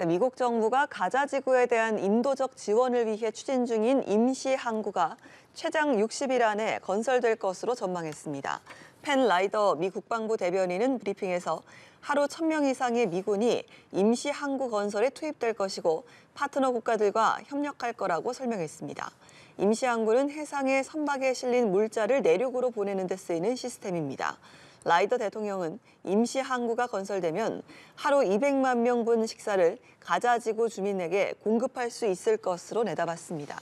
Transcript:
네, 미국 정부가 가자 지구에 대한 인도적 지원을 위해 추진 중인 임시 항구가 최장 60일 안에 건설될 것으로 전망했습니다. 펜 라이더 미 국방부 대변인은 브리핑에서 하루 1000명 이상의 미군이 임시 항구 건설에 투입될 것이고 파트너 국가들과 협력할 거라고 설명했습니다. 임시 항구는 해상에 선박에 실린 물자를 내륙으로 보내는 데 쓰이는 시스템입니다. 라이더 대통령은 임시 항구가 건설되면 하루 200만 명분 식사를 가자지구 주민에게 공급할 수 있을 것으로 내다봤습니다.